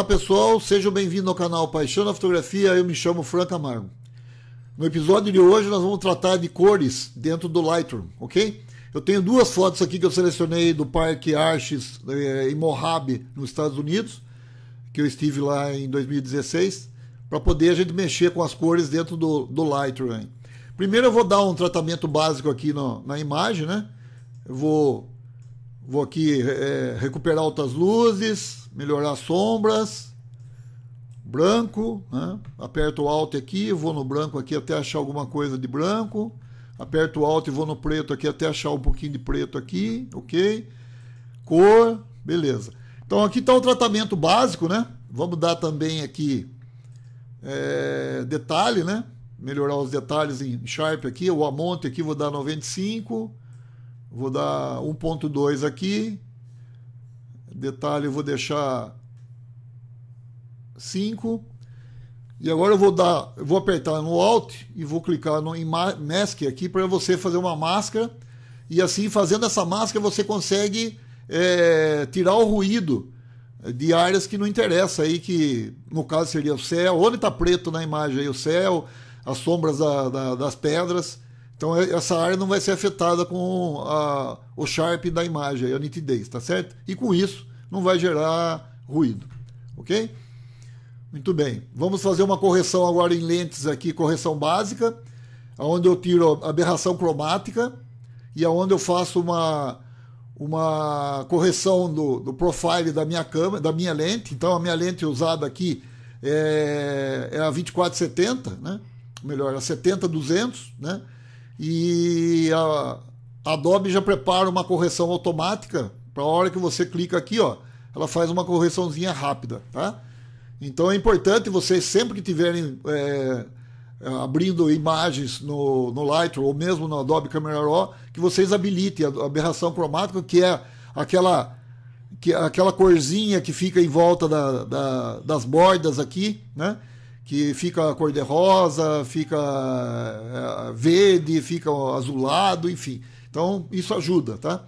Olá pessoal, sejam bem-vindos ao canal Paixão da Fotografia, eu me chamo Frank Amargo. No episódio de hoje nós vamos tratar de cores dentro do Lightroom, ok? Eu tenho duas fotos aqui que eu selecionei do Parque Arches eh, em Mojave, nos Estados Unidos, que eu estive lá em 2016, para poder a gente mexer com as cores dentro do, do Lightroom. Primeiro eu vou dar um tratamento básico aqui no, na imagem, né? Eu vou Vou aqui é, recuperar altas luzes, melhorar sombras, branco, né? aperto o alto aqui, vou no branco aqui até achar alguma coisa de branco, aperto o alto e vou no preto aqui até achar um pouquinho de preto aqui, ok? Cor, beleza. Então aqui está o tratamento básico, né? Vamos dar também aqui é, detalhe, né? Melhorar os detalhes em Sharp aqui, o Amonte aqui vou dar 95, Vou dar 1.2 aqui. Detalhe, eu vou deixar 5. E agora eu vou dar, eu vou apertar no Alt e vou clicar no em Mask aqui para você fazer uma máscara. E assim, fazendo essa máscara, você consegue é, tirar o ruído de áreas que não interessa aí, que no caso seria o céu, onde está preto na imagem aí, o céu, as sombras da, da, das pedras. Então é, essa área não vai ser afetada com a, o sharp da imagem, a nitidez, tá certo? E com isso não vai gerar ruído, ok? Muito bem, vamos fazer uma correção agora em lentes aqui, correção básica, onde eu tiro aberração cromática e aonde eu faço uma, uma correção do, do profile da minha câmera, da minha lente. Então a minha lente usada aqui é, é a 2470, né? Melhor, a 70 200, né? E a Adobe já prepara uma correção automática para a hora que você clica aqui, ó, ela faz uma correçãozinha rápida, tá? Então é importante vocês sempre que tiverem é, abrindo imagens no, no Lightroom ou mesmo no Adobe Camera Raw, que vocês habilitem a aberração cromática, que é aquela que, aquela corzinha que fica em volta da, da, das bordas aqui, né? que fica cor-de-rosa, fica eh, verde, fica azulado, enfim. Então, isso ajuda, tá?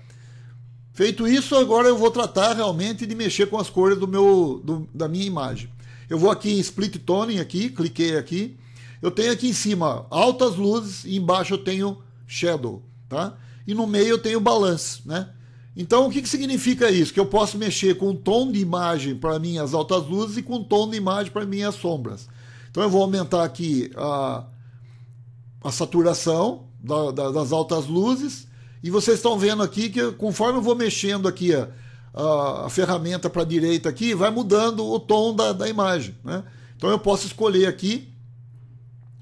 Feito isso, agora eu vou tratar realmente de mexer com as cores do meu, do, da minha imagem. Eu vou aqui em Split Toning, aqui, cliquei aqui. Eu tenho aqui em cima altas luzes e embaixo eu tenho Shadow, tá? E no meio eu tenho Balance, né? Então, o que, que significa isso? Que eu posso mexer com o tom de imagem para minhas altas luzes e com o tom de imagem para minhas sombras. Então eu vou aumentar aqui a, a saturação da, da, das altas luzes. E vocês estão vendo aqui que conforme eu vou mexendo aqui a, a, a ferramenta para a direita aqui, vai mudando o tom da, da imagem. Né? Então eu posso escolher aqui,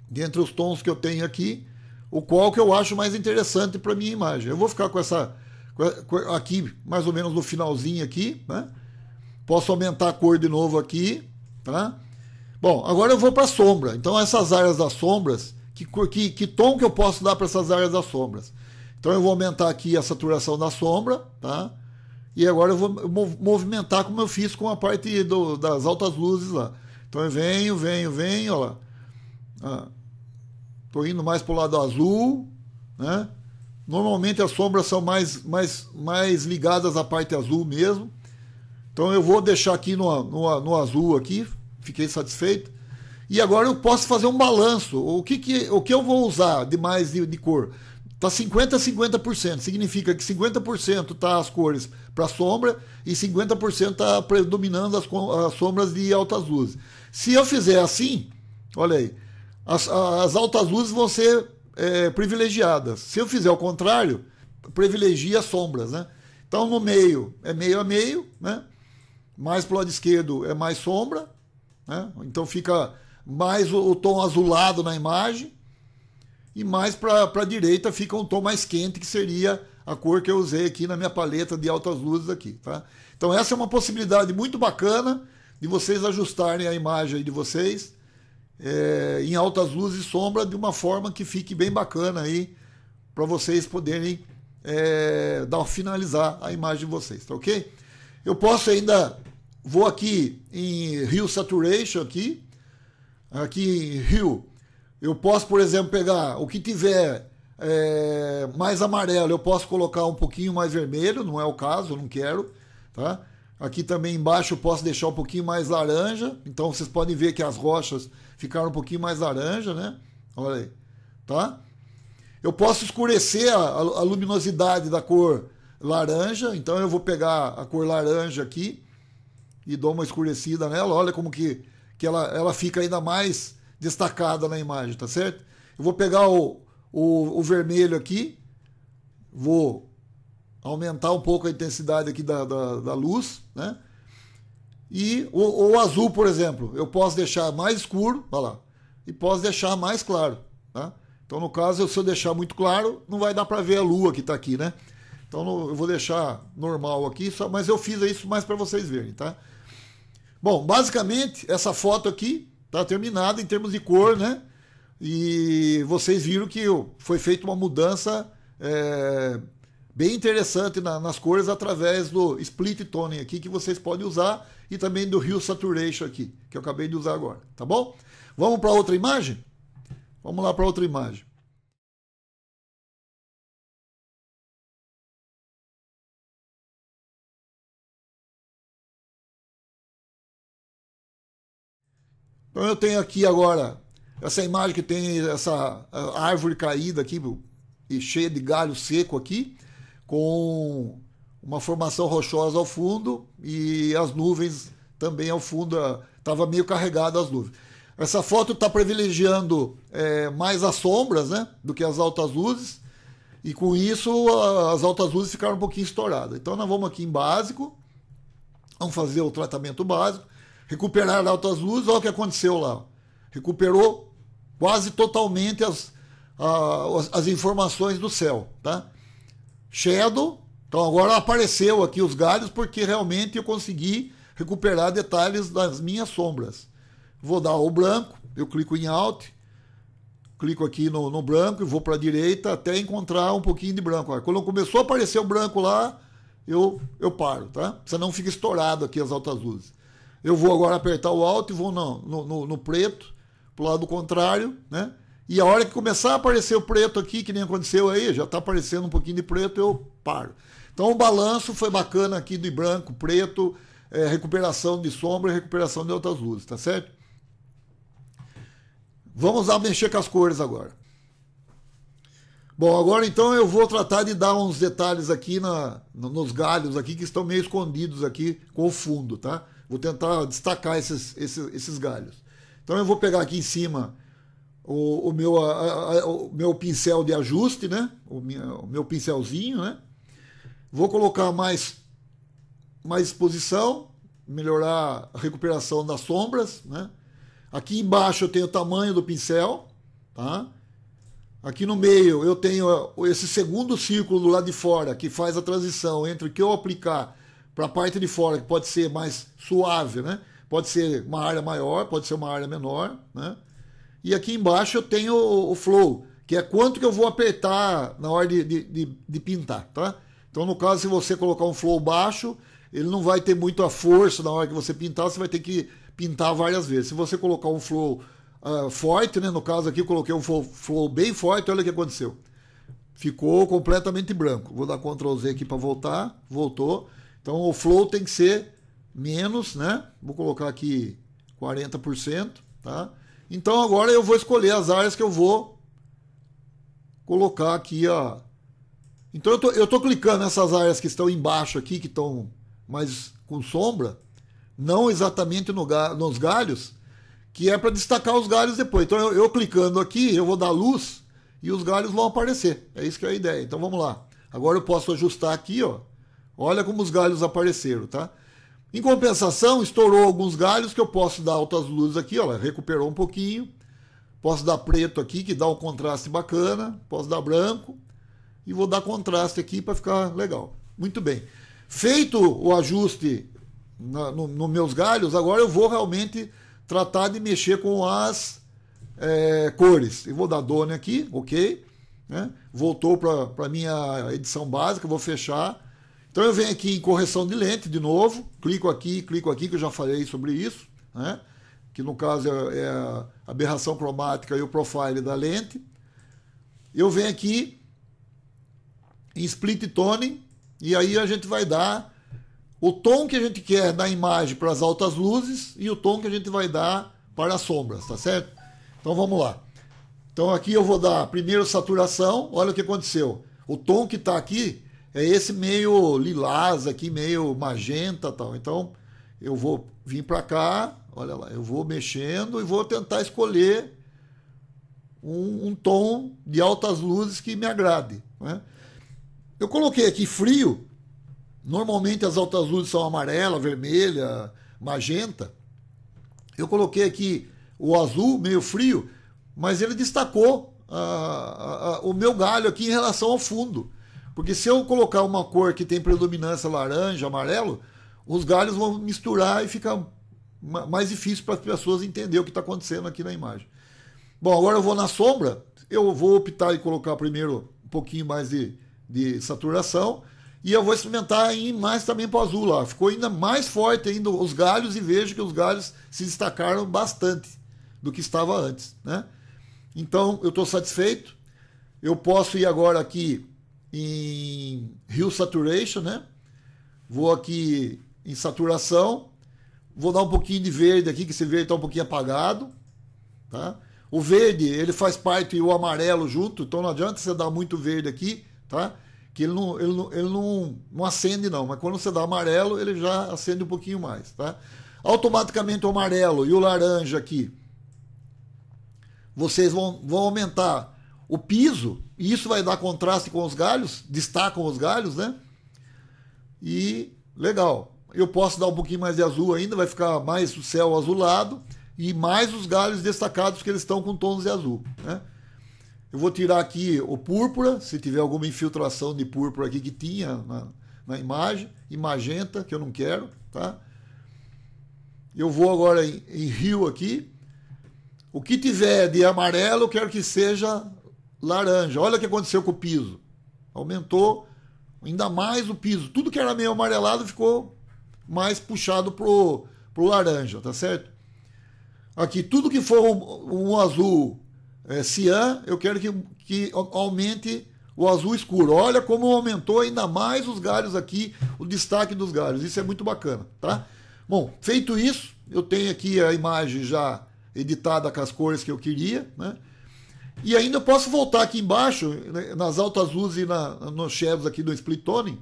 dentre os tons que eu tenho aqui, o qual que eu acho mais interessante para minha imagem. Eu vou ficar com essa aqui mais ou menos no finalzinho aqui, né? Posso aumentar a cor de novo aqui, tá? Bom, agora eu vou para a sombra. Então, essas áreas das sombras, que, que, que tom que eu posso dar para essas áreas das sombras? Então, eu vou aumentar aqui a saturação da sombra, tá? E agora eu vou movimentar como eu fiz com a parte do, das altas luzes lá. Então, eu venho, venho, venho, olha lá. Ah, tô indo mais para o lado azul, né? Normalmente as sombras são mais, mais, mais ligadas à parte azul mesmo. Então eu vou deixar aqui no, no, no azul aqui, fiquei satisfeito. E agora eu posso fazer um balanço. O que, que, o que eu vou usar de mais de, de cor? Está 50% a 50%. Significa que 50% está as cores para sombra e 50% está predominando as, as, sombras de altas luzes. Se eu fizer assim, olha aí, as, as altas luzes vão ser é, privilegiadas. Se eu fizer o contrário, privilegia as sombras. Né? Então no meio é meio a meio, né? mais para o lado esquerdo é mais sombra né? Então fica mais o, o tom azulado na imagem e mais para a direita fica um tom mais quente, que seria a cor que eu usei aqui na minha paleta de altas luzes aqui, tá? Então essa é uma possibilidade muito bacana de vocês ajustarem a imagem de vocês é, em altas luzes e sombra de uma forma que fique bem bacana aí para vocês poderem é, dar finalizar a imagem de vocês, tá ok? Eu posso ainda vou aqui em Rio Saturation aqui, aqui em Rio, eu posso, por exemplo, pegar o que tiver é, mais amarelo, eu posso colocar um pouquinho mais vermelho, não é o caso, eu não quero, tá? Aqui também embaixo eu posso deixar um pouquinho mais laranja, então vocês podem ver que as rochas ficaram um pouquinho mais laranja, né? Olha aí, tá? Eu posso escurecer a, a luminosidade da cor laranja, então eu vou pegar a cor laranja aqui, e dou uma escurecida nela, olha como que, que ela, ela fica ainda mais destacada na imagem, tá certo? Eu vou pegar o, o, o vermelho aqui, vou aumentar um pouco a intensidade aqui da, da, da luz, né? E o, o, azul, por exemplo, eu posso deixar mais escuro, olha lá, e posso deixar mais claro, tá? Então, no caso, se eu deixar muito claro, não vai dar para ver a lua que está aqui, né? Então eu vou deixar normal aqui, só, mas eu fiz isso mais para vocês verem, tá? Bom, basicamente essa foto aqui tá terminada em termos de cor, né? E vocês viram que foi feita uma mudança é, bem interessante na, nas cores através do split toning aqui que vocês podem usar e também do Hue Saturation aqui, que eu acabei de usar agora, tá bom? Vamos para outra imagem? Vamos lá para outra imagem. Então eu tenho aqui agora essa imagem que tem essa árvore caída aqui e cheia de galho seco aqui, com uma formação rochosa ao fundo e as nuvens também ao fundo, estava meio carregada as nuvens. Essa foto está privilegiando é, mais as sombras né, do que as altas luzes, e com isso as altas luzes ficaram um pouquinho estouradas. Então nós vamos aqui em básico, vamos fazer o tratamento básico as altas luzes, olha o que aconteceu lá. Recuperou quase totalmente as, as, as informações do céu, tá? Shadow, então agora apareceu aqui os galhos porque realmente eu consegui recuperar detalhes das minhas sombras. Vou dar o branco, eu clico em Alt, clico aqui no, no branco e vou para a direita até encontrar um pouquinho de branco. Quando começou a aparecer o branco lá, eu, eu paro, tá? Você não fica estourado aqui as altas luzes. Eu vou agora apertar o alto e vou no, no, no, preto, pro lado contrário, né? E a hora que começar a aparecer o preto aqui, que nem aconteceu aí, já está aparecendo um pouquinho de preto, eu paro. Então o balanço foi bacana aqui de branco, preto, é, recuperação de sombra e recuperação de outras luzes, tá certo? Vamos lá mexer com as cores agora. Bom, agora então eu vou tratar de dar uns detalhes aqui na, nos galhos aqui que estão meio escondidos aqui com o fundo, tá? Vou tentar destacar esses, esses, esses galhos. Então eu vou pegar aqui em cima o, o meu, a, a, o meu pincel de ajuste, né? O, minha, o meu pincelzinho, né? Vou colocar mais, mais exposição, melhorar a recuperação das sombras, né? Aqui embaixo eu tenho o tamanho do pincel, tá? Aqui no meio eu tenho esse segundo círculo do lado de fora que faz a transição entre o que eu aplicar para a parte de fora, que pode ser mais suave, né? Pode ser uma área maior, pode ser uma área menor, né? E aqui embaixo eu tenho o, flow, que é quanto que eu vou apertar na hora de, de, de, de pintar, tá? Então, no caso, se você colocar um flow baixo, ele não vai ter muita força na hora que você pintar, você vai ter que pintar várias vezes. Se você colocar um flow uh, forte, né? No caso aqui eu coloquei um flow, flow bem forte, olha o que aconteceu. Ficou completamente branco. Vou dar Ctrl Z aqui para voltar, voltou. Então o flow tem que ser menos, né? Vou colocar aqui 40%, tá? Então agora eu vou escolher as áreas que eu vou colocar aqui ó. Então eu tô, eu tô clicando nessas áreas que estão embaixo aqui, que estão mais com sombra, não exatamente no, nos galhos, que é para destacar os galhos depois. Então eu, eu clicando aqui, eu vou dar luz e os galhos vão aparecer. É isso que é a ideia. Então vamos lá. Agora eu posso ajustar aqui, ó. Olha como os galhos apareceram, tá? Em compensação, estourou alguns galhos que eu posso dar altas luzes aqui, ó, recuperou um pouquinho. Posso dar preto aqui, que dá um contraste bacana. Posso dar branco. E vou dar contraste aqui para ficar legal. Muito bem. Feito o ajuste nos no meus galhos, agora eu vou realmente tratar de mexer com as é, cores. Eu vou dar dona aqui, ok? Né? Voltou para a minha edição básica, vou fechar então eu venho aqui em correção de lente de novo, clico aqui, clico aqui, que eu já falei sobre isso, né? que no caso é, é a aberração cromática e o profile da lente. Eu venho aqui em split toning e aí a gente vai dar o tom que a gente quer na imagem para as altas luzes e o tom que a gente vai dar para as sombras, tá certo? Então vamos lá. Então aqui eu vou dar primeiro saturação, olha o que aconteceu. O tom que está aqui é esse meio lilás aqui, meio magenta tal. Então, eu vou vir para cá, olha lá, eu vou mexendo e vou tentar escolher um, um tom de altas luzes que me agrade. Né? Eu coloquei aqui frio, normalmente as altas luzes são amarela, vermelha, magenta. Eu coloquei aqui o azul, meio frio, mas ele destacou o meu galho aqui em relação ao fundo. Porque se eu colocar uma cor que tem predominância laranja, amarelo, os galhos vão misturar e fica mais difícil para as pessoas entender o que está acontecendo aqui na imagem. Bom, agora eu vou na sombra, eu vou optar e colocar primeiro um pouquinho mais de, de saturação e eu vou experimentar em mais também para o azul lá. Ficou ainda mais forte ainda os galhos e vejo que os galhos se destacaram bastante do que estava antes, né? Então eu estou satisfeito. Eu posso ir agora aqui em Rio Saturation, né? Vou aqui em saturação. Vou dar um pouquinho de verde aqui, que esse verde está um pouquinho apagado. Tá? O verde, ele faz parte e o amarelo junto, então não adianta você dar muito verde aqui, tá? Que ele não, ele não, ele não, não acende não, mas quando você dá amarelo, ele já acende um pouquinho mais, tá? Automaticamente o amarelo e o laranja aqui, vocês vão, vão aumentar o piso, e isso vai dar contraste com os galhos, destacam os galhos, né? E legal. Eu posso dar um pouquinho mais de azul ainda, vai ficar mais o céu azulado e mais os galhos destacados que eles estão com tons de azul, né? Eu vou tirar aqui o púrpura, se tiver alguma infiltração de púrpura aqui que tinha na, na imagem, e magenta, que eu não quero, tá? Eu vou agora em, em rio aqui. O que tiver de amarelo, eu quero que seja laranja. Olha o que aconteceu com o piso. Aumentou ainda mais o piso. Tudo que era meio amarelado ficou mais puxado pro, pro laranja, tá certo? Aqui, tudo que for um, um azul é, cian, eu quero que, que aumente o azul escuro. Olha como aumentou ainda mais os galhos aqui, o destaque dos galhos. Isso é muito bacana, tá? Bom, feito isso, eu tenho aqui a imagem já editada com as cores que eu queria, né? E ainda eu posso voltar aqui embaixo, né, nas altas luzes e na, nos shadows aqui do split toning,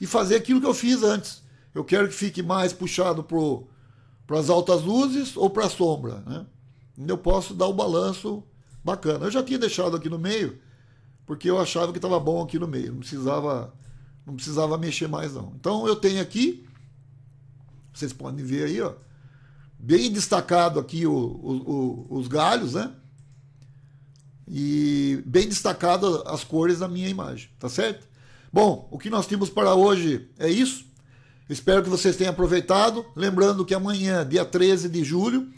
e fazer aquilo que eu fiz antes. Eu quero que fique mais puxado para as altas luzes ou para a sombra. Né? Eu posso dar o um balanço bacana. Eu já tinha deixado aqui no meio, porque eu achava que estava bom aqui no meio. Não precisava, não precisava mexer mais não. Então eu tenho aqui, vocês podem ver aí, ó, bem destacado aqui o, o, o, os galhos, né? e bem destacadas as cores da minha imagem, tá certo? Bom, o que nós temos para hoje é isso. Espero que vocês tenham aproveitado. Lembrando que amanhã, dia 13 de julho,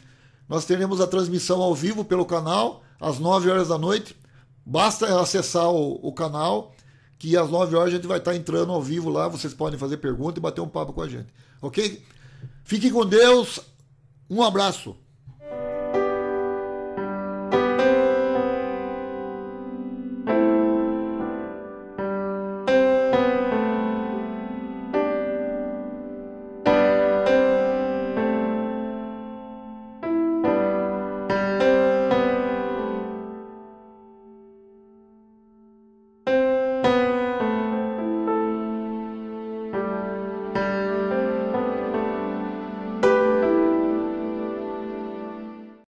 nós teremos a transmissão ao vivo pelo canal, às 9 horas da noite. Basta acessar o, o canal, que às 9 horas a gente vai estar entrando ao vivo lá. Vocês podem fazer pergunta e bater um papo com a gente. Ok? Fiquem com Deus. Um abraço.